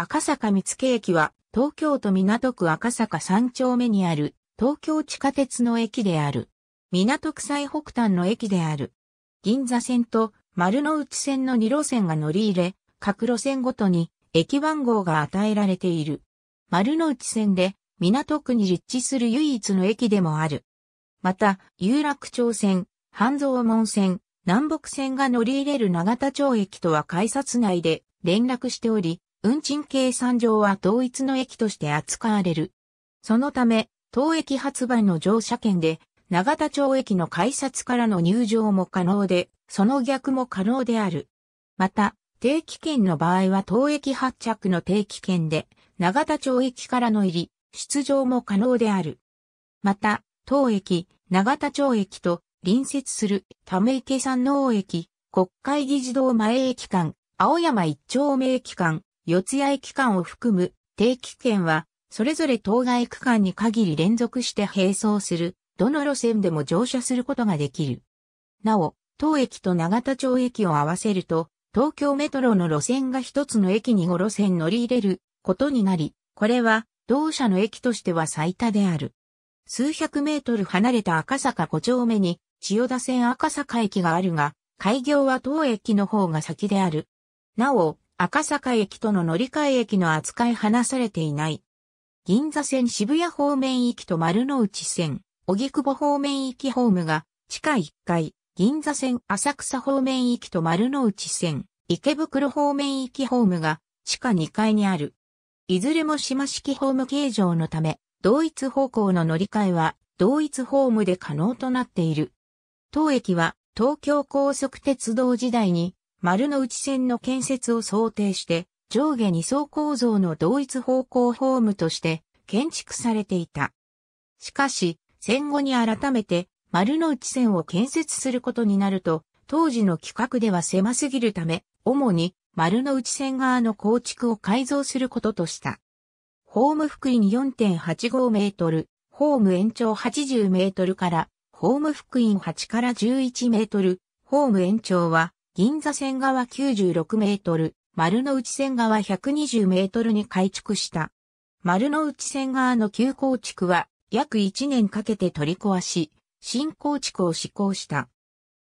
赤坂見附駅は、東京都港区赤坂三丁目にある、東京地下鉄の駅である。港区最北端の駅である。銀座線と丸の内線の2路線が乗り入れ、各路線ごとに駅番号が与えられている。丸の内線で港区に立地する唯一の駅でもある。また、有楽町線、半蔵門線、南北線が乗り入れる長田町駅とは改札内で連絡しており、運賃計算上は同一の駅として扱われる。そのため、当駅発売の乗車券で、長田町駅の改札からの入場も可能で、その逆も可能である。また、定期券の場合は当駅発着の定期券で、長田町駅からの入り、出場も可能である。また、当駅、長田町駅と隣接するため池山王駅、国会議事堂前駅間、青山一丁目駅間、四谷駅間を含む定期券は、それぞれ当該区間に限り連続して並走する、どの路線でも乗車することができる。なお、当駅と長田町駅を合わせると、東京メトロの路線が一つの駅に5路線乗り入れることになり、これは同社の駅としては最多である。数百メートル離れた赤坂5丁目に千代田線赤坂駅があるが、開業は当駅の方が先である。なお、赤坂駅との乗り換え駅の扱い離されていない。銀座線渋谷方面行きと丸の内線、荻窪方面行きホームが、地下1階、銀座線浅草方面行きと丸の内線、池袋方面行きホームが、地下2階にある。いずれも島式ホーム形状のため、同一方向の乗り換えは、同一ホームで可能となっている。当駅は、東京高速鉄道時代に、丸の内線の建設を想定して、上下2層構造の同一方向ホームとして建築されていた。しかし、戦後に改めて丸の内線を建設することになると、当時の規格では狭すぎるため、主に丸の内線側の構築を改造することとした。ホーム福院4.85メートル、ホーム延長80メートルから、ホーム福院8から11メートル、ホーム延長は銀座線側96メートル、丸の内線側120メートルに改築した。丸の内線側の旧構築は約1年かけて取り壊し、新構築を施行した。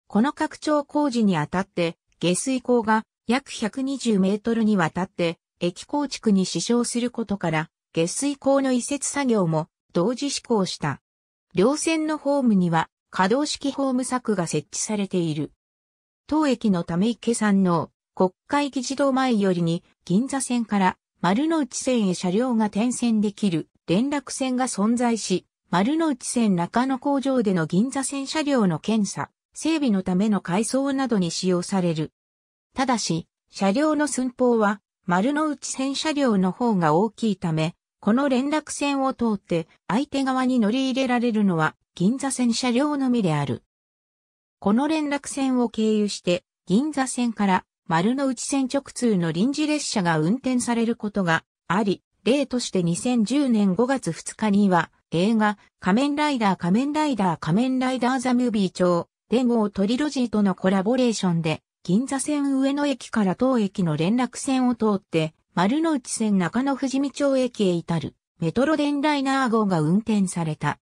この拡張工事にあたって、下水口が約120メートルにわたって駅構築に支障することから、下水口の移設作業も同時施行した。両線のホームには可動式ホーム柵が設置されている。当駅のため池山の国会議事堂前よりに銀座線から丸の内線へ車両が転線できる連絡線が存在し、丸の内線中野工場での銀座線車両の検査、整備のための改装などに使用される。ただし、車両の寸法は丸の内線車両の方が大きいため、この連絡線を通って相手側に乗り入れられるのは銀座線車両のみである。この連絡線を経由して銀座線から丸の内線直通の臨時列車が運転されることがあり、例として2010年5月2日には映画仮面ライダー仮面ライダー仮面ライダーザムービー町。デモトリロジーとのコラボレーションで銀座線上野駅から当駅の連絡線を通って丸の内線中野富士見町駅へ至るメトロデンライナー号が運転された。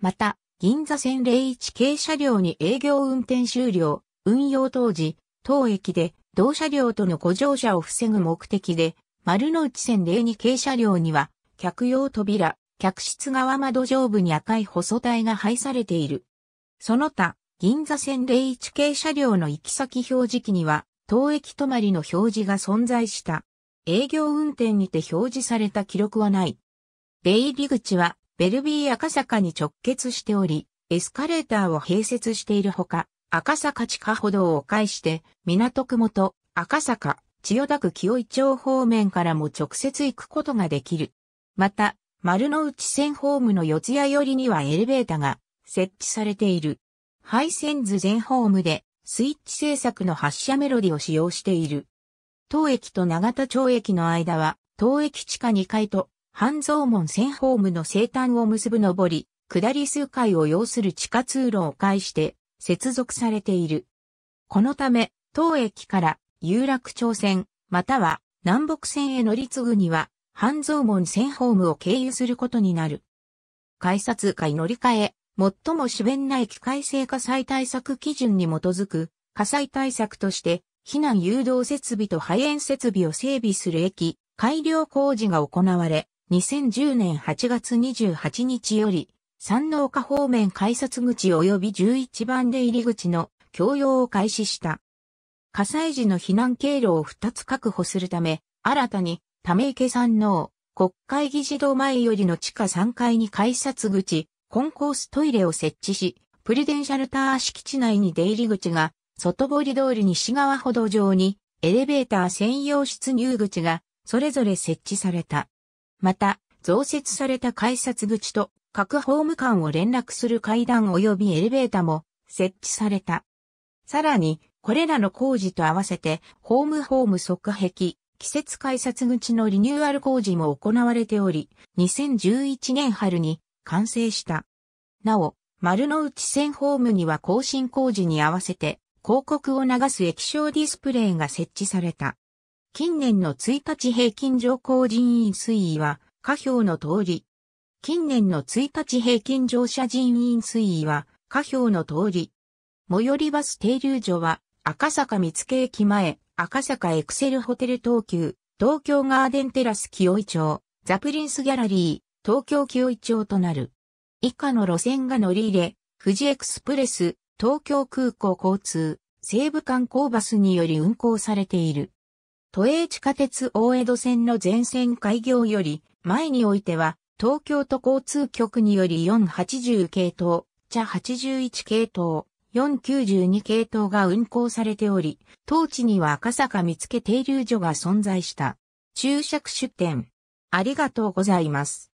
また、銀座線01系車両に営業運転終了、運用当時、当駅で同車両とのご乗車を防ぐ目的で、丸の内線02系車両には、客用扉、客室側窓上部に赤い細体が配されている。その他、銀座線01系車両の行き先表示器には、当駅止まりの表示が存在した。営業運転にて表示された記録はない。出入り口はベルビー赤坂に直結しており、エスカレーターを併設しているほか、赤坂地下歩道を介して、港区元、赤坂、千代田区清井町方面からも直接行くことができる。また、丸の内線ホームの四谷寄りにはエレベーターが設置されている。配線図全ホームでスイッチ製作の発車メロディを使用している。当駅と長田町駅の間は、当駅地下2階と半蔵門線ホームの西端を結ぶ上り、下り数回を要する地下通路を介して接続されている。このため、当駅から有楽町線、または南北線へ乗り継ぐには、半蔵門線ホームを経由することになる。改札会乗り換え、最も主弁な駅改正火災対策基準に基づく、火災対策として、避難誘導設備と排煙設備を整備する駅、改良工事が行われ、2010年8月28日より、山王家方面改札口及び11番出入り口の共用を開始した。火災時の避難経路を2つ確保するため、新たに、ため池山王、国会議事堂前よりの地下3階に改札口、コンコーストイレを設置し、プリデンシャルター敷地内に出入り口が、外堀通り西側歩道上に、エレベーター専用出入口が、それぞれ設置された。また、増設された改札口と各ホーム間を連絡する階段及びエレベーターも設置された。さらに、これらの工事と合わせて、ホームホーム側壁、季節改札口のリニューアル工事も行われており、2011年春に完成した。なお、丸の内線ホームには更新工事に合わせて、広告を流す液晶ディスプレイが設置された。近年の1日平均乗降人員推移は、下表の通り。近年の1日平均乗車人員推移は、下表の通り。最寄りバス停留所は、赤坂見附駅前、赤坂エクセルホテル東急、東京ガーデンテラス清井町、ザプリンスギャラリー、東京清井町となる。以下の路線が乗り入れ、富士エクスプレス、東京空港交通、西武観光バスにより運行されている。都営地下鉄大江戸線の全線開業より、前においては、東京都交通局により480系統、茶81系統、492系統が運行されており、当地には赤坂見附停留所が存在した。注釈出店。ありがとうございます。